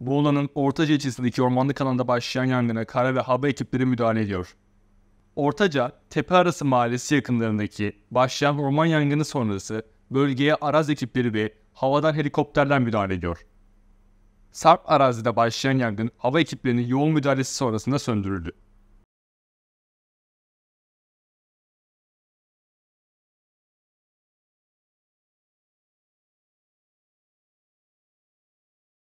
Muğla'nın Ortaca ilçesindeki ormanlık alanda başlayan yangına kara ve hava ekipleri müdahale ediyor. Ortaca, Tepe Arası Mahallesi yakınlarındaki başlayan orman yangını sonrası bölgeye araz ekipleri ve havadan helikopterler müdahale ediyor. Sarp arazide başlayan yangın hava ekiplerinin yoğun müdahalesi sonrasında söndürüldü.